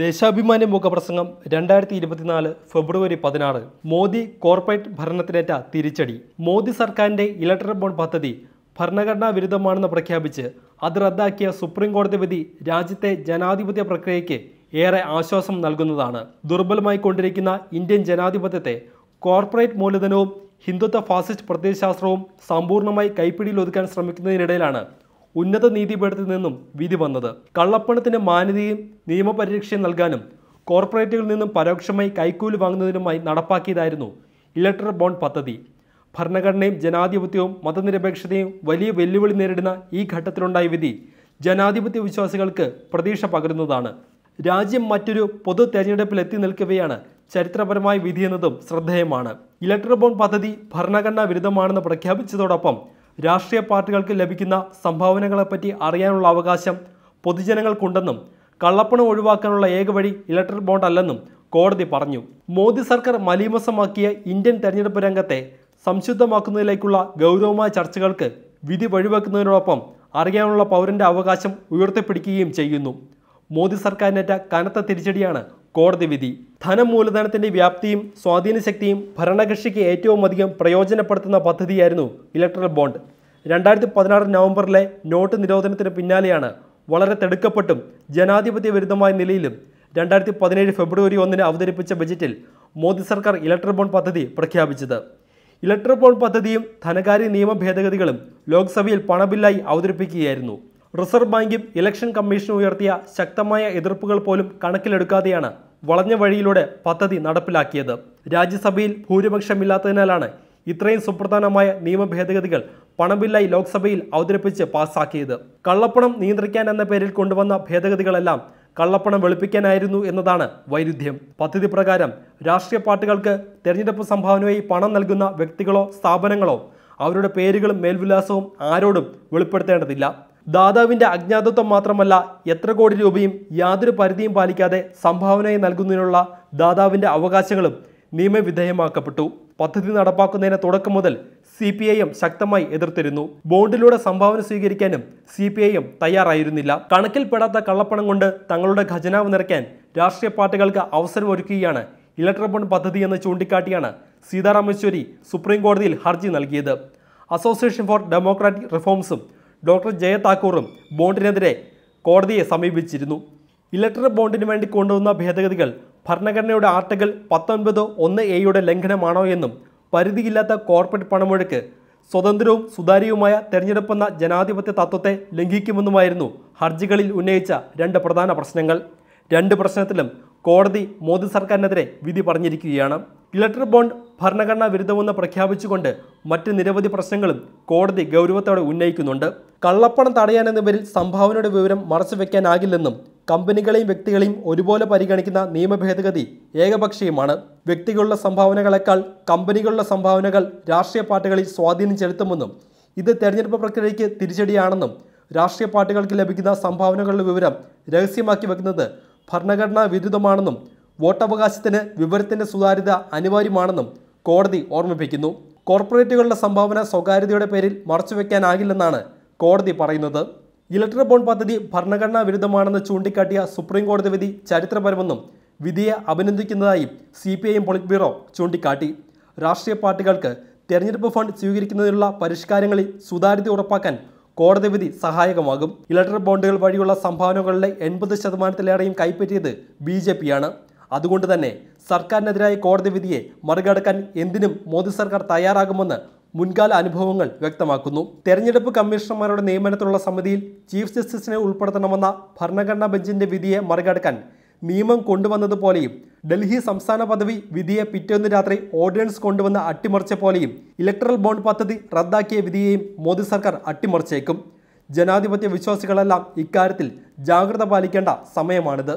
ദേശാഭിമാനി മുഖപ്രസംഗം രണ്ടായിരത്തി ഇരുപത്തിനാല് ഫെബ്രുവരി പതിനാറ് മോദി കോർപ്പറേറ്റ് ഭരണത്തിനേറ്റ തിരിച്ചടി മോദി സർക്കാരിന്റെ ഇലക്ട്രിക് ബോണ്ട് പദ്ധതി ഭരണഘടനാ വിരുദ്ധമാണെന്ന് പ്രഖ്യാപിച്ച് അത് റദ്ദാക്കിയ സുപ്രീം കോടതി വിധി രാജ്യത്തെ ജനാധിപത്യ പ്രക്രിയയ്ക്ക് ഏറെ ആശ്വാസം നൽകുന്നതാണ് ദുർബലമായി കൊണ്ടിരിക്കുന്ന ഇന്ത്യൻ ജനാധിപത്യത്തെ കോർപ്പറേറ്റ് മൂലധനവും ഹിന്ദുത്വ ഫാസിസ്റ്റ് പ്രത്യയശാസ്ത്രവും സമ്പൂർണ്ണമായി കൈപ്പിടിയിൽ ഒതുക്കാൻ ശ്രമിക്കുന്നതിനിടയിലാണ് ഉന്നത നീതിപീഠത്തിൽ നിന്നും വിധി വന്നത് കള്ളപ്പണത്തിന് മാന്യതയും നിയമപരിരക്ഷയും നൽകാനും കോർപ്പറേറ്റുകളിൽ നിന്നും പരോക്ഷമായി കൈക്കൂലി വാങ്ങുന്നതിനുമായി നടപ്പാക്കിയതായിരുന്നു ഇലക്ട്രൽ ബോണ്ട് പദ്ധതി ഭരണഘടനയും ജനാധിപത്യവും മതനിരപേക്ഷതയും വലിയ വെല്ലുവിളി നേരിടുന്ന ഈ ഘട്ടത്തിലുണ്ടായ വിധി ജനാധിപത്യ വിശ്വാസികൾക്ക് പ്രതീക്ഷ പകരുന്നതാണ് രാജ്യം മറ്റൊരു പൊതു തെരഞ്ഞെടുപ്പിൽ എത്തി നിൽക്കുകയാണ് ചരിത്രപരമായ വിധിയെന്നതും ശ്രദ്ധേയമാണ് ഇലക്ട്രൽ ബോണ്ട് പദ്ധതി ഭരണഘടനാ വിരുദ്ധമാണെന്ന് പ്രഖ്യാപിച്ചതോടൊപ്പം രാഷ്ട്രീയ പാർട്ടികൾക്ക് ലഭിക്കുന്ന സംഭാവനകളെപ്പറ്റി അറിയാനുള്ള അവകാശം പൊതുജനങ്ങൾക്കുണ്ടെന്നും കള്ളപ്പണം ഒഴിവാക്കാനുള്ള ഏക വഴി ഇലക്ട്രിക് ബോണ്ട് അല്ലെന്നും കോടതി പറഞ്ഞു മോദി സർക്കാർ മലീമസമാക്കിയ ഇന്ത്യൻ തെരഞ്ഞെടുപ്പ് രംഗത്തെ സംശുദ്ധമാക്കുന്നതിലേക്കുള്ള ഗൗരവമായ ചർച്ചകൾക്ക് വിധി വഴിവെക്കുന്നതിനോടൊപ്പം അറിയാനുള്ള പൗരൻ്റെ അവകാശം ഉയർത്തിപ്പിടിക്കുകയും ചെയ്യുന്നു മോദി സർക്കാരിനേറ്റ കനത്ത തിരിച്ചടിയാണ് കോടതി വിധി ധനം മൂലധനത്തിന്റെ വ്യാപ്തിയും സ്വാധീനശക്തിയും ഭരണകക്ഷിക്ക് ഏറ്റവും അധികം പ്രയോജനപ്പെടുത്തുന്ന പദ്ധതിയായിരുന്നു ഇലക്ട്രൽ ബോണ്ട് രണ്ടായിരത്തി പതിനാറ് നവംബറിലെ നോട്ട് നിരോധനത്തിന് പിന്നാലെയാണ് വളരെ തെടുക്കപ്പെട്ടും ജനാധിപത്യ വിരുദ്ധമായ നിലയിലും രണ്ടായിരത്തി പതിനേഴ് ഫെബ്രുവരി ഒന്നിന് അവതരിപ്പിച്ച ബജറ്റിൽ മോദി സർക്കാർ ഇലക്ട്രൽ ബോൺ പദ്ധതി പ്രഖ്യാപിച്ചത് ഇലക്ട്രൽ ബോൺ പദ്ധതിയും ധനകാര്യ നിയമ ഭേദഗതികളും ലോക്സഭയിൽ പണബില്ലായി അവതരിപ്പിക്കുകയായിരുന്നു റിസർവ് ബാങ്കും ഇലക്ഷൻ കമ്മീഷനും ഉയർത്തിയ ശക്തമായ എതിർപ്പുകൾ പോലും കണക്കിലെടുക്കാതെയാണ് വളഞ്ഞ വഴിയിലൂടെ പദ്ധതി നടപ്പിലാക്കിയത് രാജ്യസഭയിൽ ഭൂരിപക്ഷമില്ലാത്തതിനാലാണ് ഇത്രയും സുപ്രധാനമായ നിയമ ഭേദഗതികൾ പണമില്ലായി ലോക്സഭയിൽ അവതരിപ്പിച്ച് പാസാക്കിയത് കള്ളപ്പണം നിയന്ത്രിക്കാൻ എന്ന പേരിൽ കൊണ്ടുവന്ന ഭേദഗതികളെല്ലാം കള്ളപ്പണം വെളുപ്പിക്കാനായിരുന്നു എന്നതാണ് വൈരുദ്ധ്യം പദ്ധതി പ്രകാരം രാഷ്ട്രീയ പാർട്ടികൾക്ക് തെരഞ്ഞെടുപ്പ് സംഭാവനയായി പണം നൽകുന്ന വ്യക്തികളോ സ്ഥാപനങ്ങളോ അവരുടെ പേരുകളും മേൽവിലാസവും ആരോടും വെളിപ്പെടുത്തേണ്ടതില്ല ദാതാവിൻ്റെ അജ്ഞാതത്വം മാത്രമല്ല എത്ര കോടി രൂപയും യാതൊരു പരിധിയും പാലിക്കാതെ സംഭാവനയെ നൽകുന്നതിനുള്ള ദാതാവിൻ്റെ അവകാശങ്ങളും നിയമവിധേയമാക്കപ്പെട്ടു പദ്ധതി നടപ്പാക്കുന്നതിന് തുടക്കം മുതൽ സി പി ഐ എം ശക്തമായി എതിർത്തിരുന്നു ബോണ്ടിലൂടെ സംഭാവന സ്വീകരിക്കാനും സി പി ഐ എം തയ്യാറായിരുന്നില്ല കണക്കിൽപ്പെടാത്ത കള്ളപ്പണം കൊണ്ട് തങ്ങളുടെ ഖജനാവ് നിറയ്ക്കാൻ രാഷ്ട്രീയ പാർട്ടികൾക്ക് അവസരം ഒരുക്കുകയാണ് ഇലക്ട്രോ ബോണ്ട് പദ്ധതി എന്ന് ചൂണ്ടിക്കാട്ടിയാണ് സീതാറാം യെച്ചൂരി സുപ്രീം കോടതിയിൽ ഹർജി നൽകിയത് അസോസിയേഷൻ ഫോർ ഡെമോക്രാറ്റിക് റിഫോംസും ഡോക്ടർ ജയതാക്കൂറും ബോണ്ടിനെതിരെ കോടതിയെ സമീപിച്ചിരുന്നു ഇലക്ട്രിക് ബോണ്ടിന് വേണ്ടി കൊണ്ടുവന്ന ഭേദഗതികൾ ഭരണഘടനയുടെ ആർട്ടിക്കിൾ പത്തൊൻപത് ഒന്ന് എയുടെ ലംഘനമാണോ എന്നും പരിധിയില്ലാത്ത കോർപ്പറേറ്റ് പണമൊഴുക്ക് സ്വതന്ത്രവും സുതാര്യവുമായ തെരഞ്ഞെടുപ്പെന്ന ജനാധിപത്യ തത്വത്തെ ലംഘിക്കുമെന്നുമായിരുന്നു ഹർജികളിൽ ഉന്നയിച്ച രണ്ട് പ്രധാന പ്രശ്നങ്ങൾ രണ്ട് പ്രശ്നത്തിലും കോടതി മോദി സർക്കാരിനെതിരെ വിധി പറഞ്ഞിരിക്കുകയാണ് ഇലക്ട്രിക് ബോണ്ട് ഭരണഘടനാ വിരുദ്ധമെന്ന് പ്രഖ്യാപിച്ചുകൊണ്ട് മറ്റ് നിരവധി പ്രശ്നങ്ങളും കോടതി ഗൗരവത്തോടെ ഉന്നയിക്കുന്നുണ്ട് കള്ളപ്പണം തടയാനെന്ന പേരിൽ സംഭാവനയുടെ വിവരം മറച്ചുവെക്കാനാകില്ലെന്നും കമ്പനികളെയും വ്യക്തികളെയും ഒരുപോലെ പരിഗണിക്കുന്ന നിയമഭേദഗതി ഏകപക്ഷീയമാണ് വ്യക്തികളുടെ സംഭാവനകളെക്കാൾ കമ്പനികളുടെ സംഭാവനകൾ രാഷ്ട്രീയ പാർട്ടികളിൽ സ്വാധീനം ചെലുത്തുമെന്നും ഇത് തെരഞ്ഞെടുപ്പ് പ്രക്രിയയ്ക്ക് തിരിച്ചടിയാണെന്നും രാഷ്ട്രീയ പാർട്ടികൾക്ക് ലഭിക്കുന്ന സംഭാവനകളുടെ വിവരം രഹസ്യമാക്കി വെക്കുന്നത് ഭരണഘടനാ വിരുദ്ധമാണെന്നും വോട്ടവകാശത്തിന് വിവരത്തിൻ്റെ സുതാര്യത അനിവാര്യമാണെന്നും കോടതി ഓർമ്മിപ്പിക്കുന്നു കോർപ്പറേറ്റുകളുടെ സംഭാവന സ്വകാര്യതയുടെ പേരിൽ മറച്ചുവെക്കാനാകില്ലെന്നാണ് കോടതി പറയുന്നത് ഇലക്ട്രിക് ബോണ്ട് പദ്ധതി ഭരണഘടനാ വിരുദ്ധമാണെന്ന് ചൂണ്ടിക്കാട്ടിയ സുപ്രീം കോടതി വിധി ചരിത്രപരമെന്നും വിധിയെ അഭിനന്ദിക്കുന്നതായി C P I M politburo ചൂണ്ടിക്കാട്ടി രാഷ്ട്രീയ പാർട്ടികൾക്ക് തെരഞ്ഞെടുപ്പ് ഫണ്ട് സ്വീകരിക്കുന്നതിനുള്ള പരിഷ്കാരങ്ങളിൽ സുതാര്യത ഉറപ്പാക്കാൻ കോടതി വിധി സഹായകമാകും ഇലക്ട്രിക് ബോണ്ടുകൾ വഴിയുള്ള സംഭാവനകളിലെ എൺപത് ശതമാനത്തിലേറെയും കൈപ്പറ്റിയത് ബി ജെ പിയാണ് അതുകൊണ്ട് തന്നെ സർക്കാരിനെതിരായ കോടതി വിധിയെ മറികടക്കാൻ എന്തിനും മോദി സർക്കാർ തയ്യാറാകുമെന്ന് മുൻകാല അനുഭവങ്ങൾ വ്യക്തമാക്കുന്നു തെരഞ്ഞെടുപ്പ് കമ്മീഷണർമാരുടെ നിയമനത്തിലുള്ള സമിതിയിൽ ചീഫ് ജസ്റ്റിസിനെ ഉൾപ്പെടുത്തണമെന്ന ഭരണഘടനാ ബെഞ്ചിന്റെ വിധിയെ മറികടക്കാൻ നിയമം കൊണ്ടുവന്നതുപോലെയും ഡൽഹി സംസ്ഥാന പദവി വിധിയെ പിറ്റേന്ന് രാത്രി ഓർഡിനൻസ് കൊണ്ടുവന്ന് അട്ടിമറിച്ച പോലെയും ഇലക്ട്രൽ ബോണ്ട് പദ്ധതി റദ്ദാക്കിയ വിധിയെയും മോദി സർക്കാർ അട്ടിമറിച്ചേക്കും ജനാധിപത്യ വിശ്വാസികളെല്ലാം ഇക്കാര്യത്തിൽ ജാഗ്രത പാലിക്കേണ്ട സമയമാണിത്